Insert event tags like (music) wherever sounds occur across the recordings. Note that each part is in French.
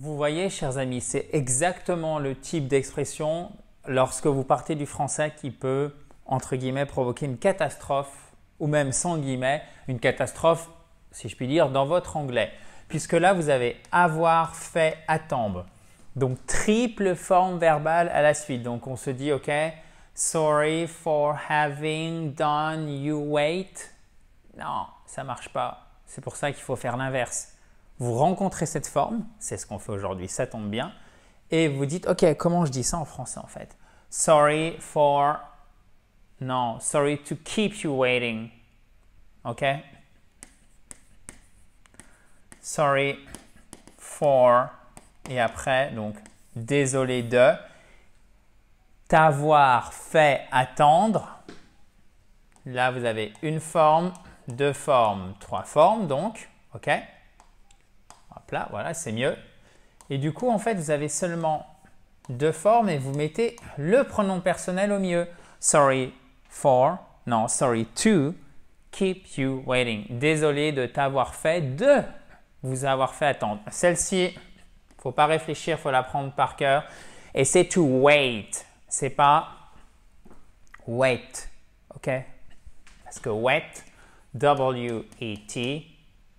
Vous voyez, chers amis, c'est exactement le type d'expression lorsque vous partez du français qui peut, entre guillemets, provoquer une catastrophe, ou même sans guillemets, une catastrophe, si je puis dire, dans votre anglais. Puisque là, vous avez avoir, fait, attendre. Donc, triple forme verbale à la suite. Donc, on se dit, OK, sorry for having done, you wait. Non, ça marche pas. C'est pour ça qu'il faut faire l'inverse. Vous rencontrez cette forme, c'est ce qu'on fait aujourd'hui, ça tombe bien, et vous dites, OK, comment je dis ça en français en fait Sorry for... Non, sorry to keep you waiting. OK Sorry for... Et après, donc, désolé de t'avoir fait attendre. Là, vous avez une forme, deux formes, trois formes, donc, OK Là, voilà, c'est mieux. Et du coup, en fait, vous avez seulement deux formes et vous mettez le pronom personnel au milieu. Sorry for, non, sorry to keep you waiting. Désolé de t'avoir fait, de vous avoir fait attendre. Celle-ci, faut pas réfléchir, faut la prendre par cœur. Et c'est to wait, c'est pas wait, ok Parce que wait, W-E-T,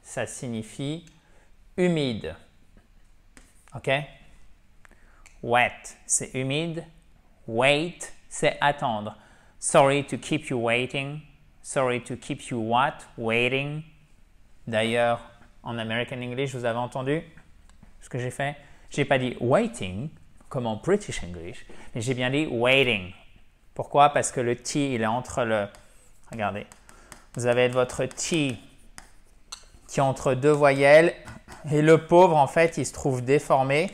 ça signifie humide. OK? Wet, c'est humide. Wait, c'est attendre. Sorry to keep you waiting. Sorry to keep you what? Waiting. D'ailleurs, en American English, vous avez entendu ce que j'ai fait? J'ai pas dit waiting, comme en British English, mais j'ai bien dit waiting. Pourquoi? Parce que le T, il est entre le... Regardez. Vous avez votre T qui est entre deux voyelles et le pauvre, en fait, il se trouve déformé,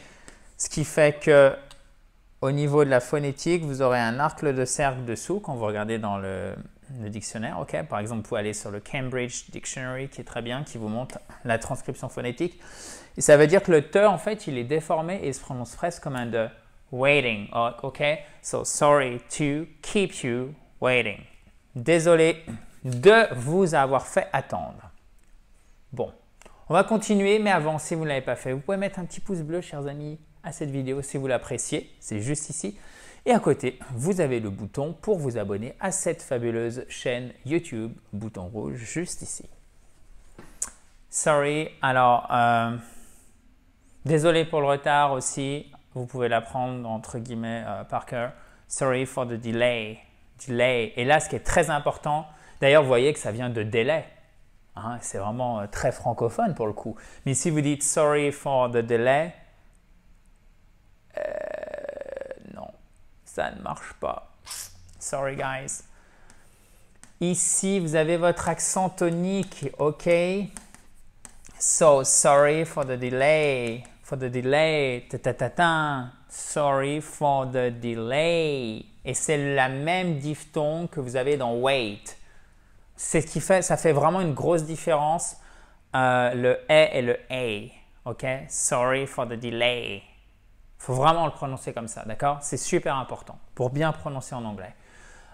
ce qui fait que au niveau de la phonétique, vous aurez un arc de cercle dessous quand vous regardez dans le, dictionnaire. ok Par exemple, vous pouvez aller sur le Cambridge Dictionary qui est très bien, qui vous montre la transcription phonétique. Et ça veut dire que le te, en fait, il est déformé et il se prononce presque comme un de waiting. OK? So, sorry to keep you waiting. Désolé de vous avoir fait attendre. Bon. On va continuer, mais avant, si vous ne l'avez pas fait, vous pouvez mettre un petit pouce bleu, chers amis, à cette vidéo si vous l'appréciez. C'est juste ici. Et à côté, vous avez le bouton pour vous abonner à cette fabuleuse chaîne YouTube, bouton rouge juste ici. Sorry, alors euh, désolé pour le retard aussi, vous pouvez l'apprendre entre guillemets parker. Euh, par cœur. Sorry for the delay, delay. Et là, ce qui est très important, d'ailleurs, vous voyez que ça vient de délai. Hein, c'est vraiment euh, très francophone pour le coup. Mais si vous dites sorry for the delay, euh, non, ça ne marche pas. Sorry guys. Ici, vous avez votre accent tonique, ok? So sorry for the delay, for the delay, ta sorry for the delay. Et c'est la même diphtongue que vous avez dans wait c'est ce qui fait, ça fait vraiment une grosse différence, euh, le « et » et le « a ». OK? Sorry for the delay. faut vraiment le prononcer comme ça, d'accord? C'est super important pour bien prononcer en anglais.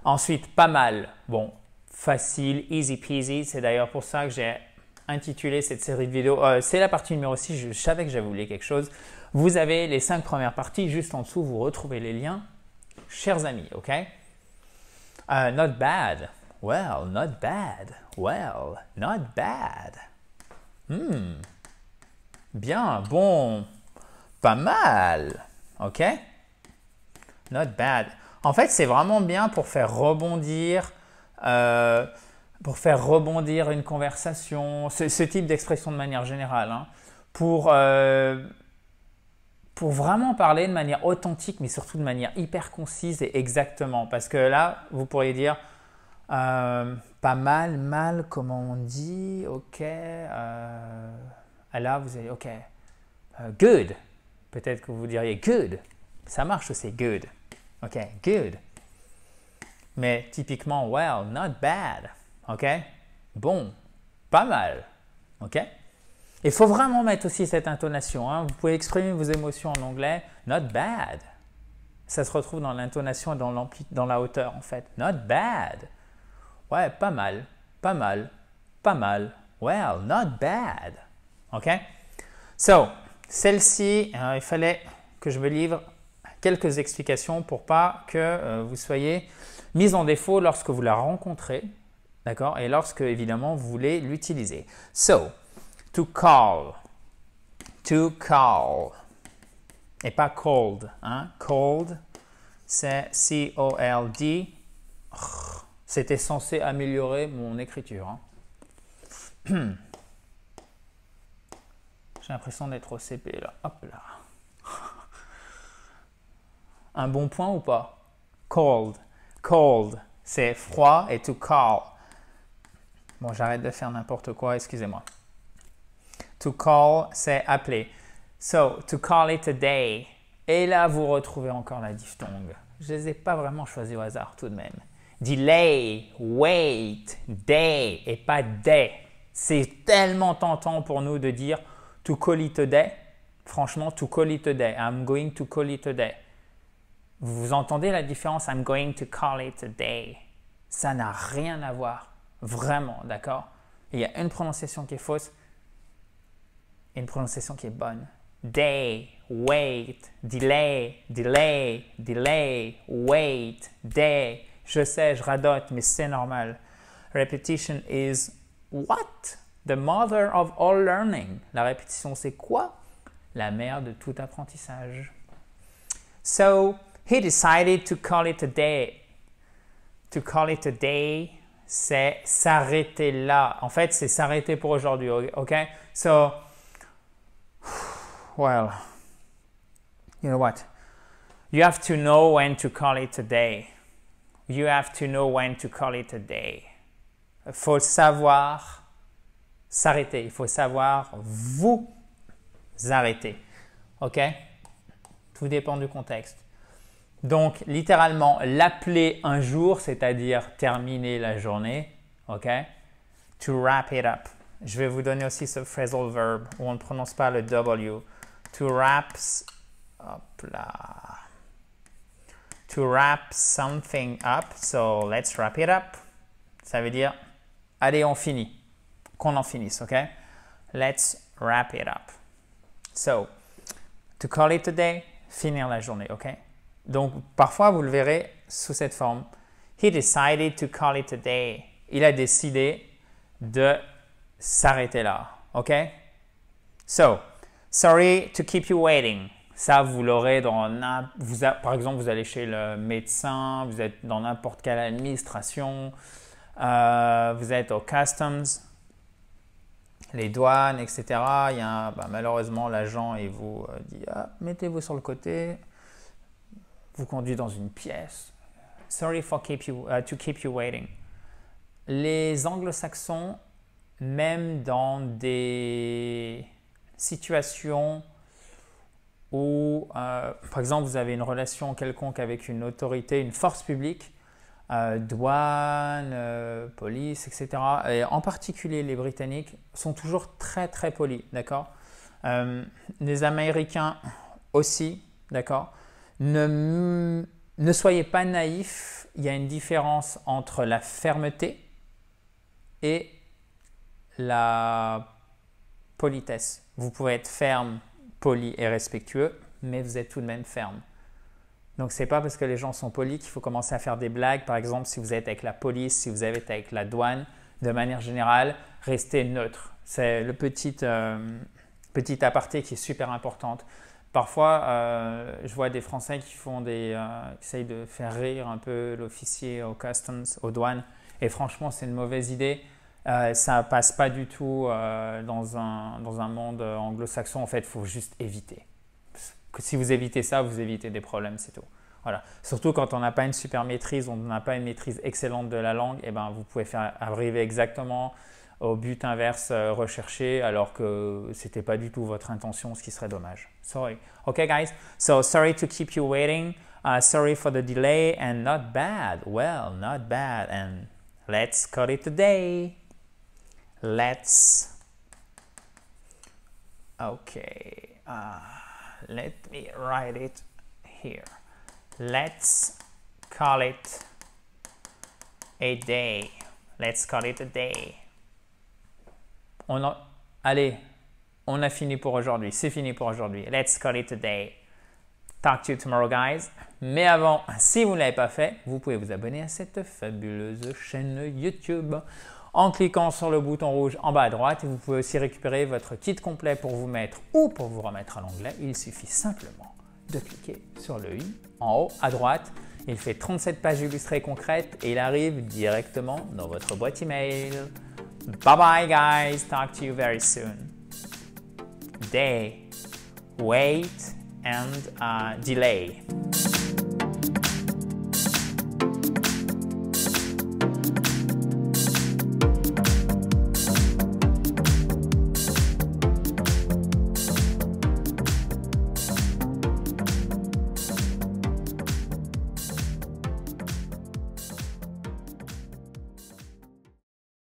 Ensuite, pas mal. Bon, facile, easy peasy. C'est d'ailleurs pour ça que j'ai intitulé cette série de vidéos. Euh, c'est la partie numéro 6. Je savais que j'avais oublié quelque chose. Vous avez les cinq premières parties. Juste en dessous, vous retrouvez les liens. Chers amis, OK? Euh, not bad. Well, not bad. Well, not bad. Hmm. Bien, bon, pas mal. OK? Not bad. En fait, c'est vraiment bien pour faire rebondir, euh, pour faire rebondir une conversation, ce, type d'expression de manière générale, hein. pour, euh, pour vraiment parler de manière authentique, mais surtout de manière hyper concise et exactement. Parce que là, vous pourriez dire, euh, pas mal, mal, comment on dit, ok. Euh, là, vous allez, ok. Euh, good. Peut-être que vous diriez good. Ça marche aussi, good. Ok, good. Mais typiquement, well, not bad. Ok, bon, pas mal. Ok. Il faut vraiment mettre aussi cette intonation. Hein. Vous pouvez exprimer vos émotions en anglais. Not bad. Ça se retrouve dans l'intonation, dans, dans la hauteur en fait. Not bad. Ouais, pas mal, pas mal, pas mal. Well, not bad. OK? So, celle-ci, euh, il fallait que je me livre quelques explications pour pas que euh, vous soyez mis en défaut lorsque vous la rencontrez, d'accord? Et lorsque, évidemment, vous voulez l'utiliser. So, to call. To call. Et pas cold. Hein? Cold, c'est C-O-L-D. C'était censé améliorer mon écriture. Hein. (clears throat) J'ai l'impression d'être au CP là. Hop là. Un bon point ou pas Cold. Cold. C'est froid et to call. Bon, j'arrête de faire n'importe quoi, excusez-moi. To call, c'est appeler. So, to call it a day. Et là, vous retrouvez encore la diphtongue. Je ne les ai pas vraiment choisis au hasard tout de même delay, wait, day et pas day. C'est tellement tentant pour nous de dire to call it a day. Franchement, to call it a day. I'm going to call it a day. Vous entendez la différence I'm going to call it a day. Ça n'a rien à voir. Vraiment, d'accord Il y a une prononciation qui est fausse et une prononciation qui est bonne. Day, wait, delay, delay, delay, wait, day. Je sais, je radote, mais c'est normal. Repetition is what? The mother of all learning. La répétition, c'est quoi? La mère de tout apprentissage. So, he decided to call it a day. To call it a day, c'est s'arrêter là. En fait, c'est s'arrêter pour aujourd'hui, ok? So, well, you know what? You have to know when to call it a day you have to know when to call it a day. Il faut savoir s'arrêter. Il faut savoir vous arrêter. OK Tout dépend du contexte. Donc, littéralement, l'appeler un jour, c'est-à-dire terminer la journée. OK To wrap it up. Je vais vous donner aussi ce phrasal verb où on ne prononce pas le W. To wraps. Hop là to wrap something up. So let's wrap it up. Ça veut dire, allez, on finit. Qu'on en finisse, OK? Let's wrap it up. So, to call it a day, finir la journée, OK? Donc, parfois, vous le verrez sous cette forme. He decided to call it a day. Il a décidé de s'arrêter là, OK? So, sorry to keep you waiting. Ça, vous l'aurez dans, vous par exemple, vous allez chez le médecin, vous êtes dans n'importe quelle administration, euh, vous êtes au customs, les douanes, etc. Il y a, bah, malheureusement, l'agent il vous euh, dit ah, mettez-vous sur le côté, vous conduit dans une pièce. Sorry for keep you, uh, to keep you waiting. Les anglo-saxons, même dans des situations où, euh, par exemple, vous avez une relation quelconque avec une autorité, une force publique, euh, douane, euh, police, etc. Et en particulier, les Britanniques sont toujours très très polis, d'accord Les Américains aussi, d'accord ne, ne soyez pas naïfs, il y a une différence entre la fermeté et la politesse. Vous pouvez être ferme poli et respectueux, mais vous êtes tout de même ferme. Donc ce c'est pas parce que les gens sont polis qu'il faut commencer à faire des blagues. Par exemple, si vous êtes avec la police, si vous êtes avec la douane, de manière générale, restez neutre. C'est le petit, euh, petit aparté qui est super important. Parfois, euh, je vois des Français qui font des, euh, qui essayent de faire rire un peu l'officier aux customs, aux douanes. Et franchement, c'est une mauvaise idée ça euh, ça passe pas du tout euh, dans, un, dans un monde euh, anglo-saxon. En fait, il faut juste éviter. Si vous évitez ça, vous évitez des problèmes, c'est tout. Voilà. Surtout quand on n'a pas une super maîtrise, on n'a pas une maîtrise excellente de la langue, et eh ben vous pouvez faire arriver exactement au but inverse recherché alors que ce n'était pas du tout votre intention, ce qui serait dommage. Sorry. Okay guys, so sorry to keep you waiting. Uh, sorry for the delay and not bad. Well, not bad and let's call it today let's okay ah, let me write it here let's call it a day let's call it a day on a, allez on a fini pour aujourd'hui c'est fini pour aujourd'hui let's call it a day talk to you tomorrow guys mais avant si vous ne l'avez pas fait vous pouvez vous abonner à cette fabuleuse chaîne youtube en cliquant sur le bouton rouge en bas à droite. vous pouvez aussi récupérer votre kit complet pour vous mettre ou pour vous remettre à l'onglet. Il suffit simplement de cliquer sur le i en haut à droite. Il fait 37 pages illustrées concrètes et il arrive directement dans votre boîte email. Bye bye guys, talk to you very soon. Day, wait and uh, delay.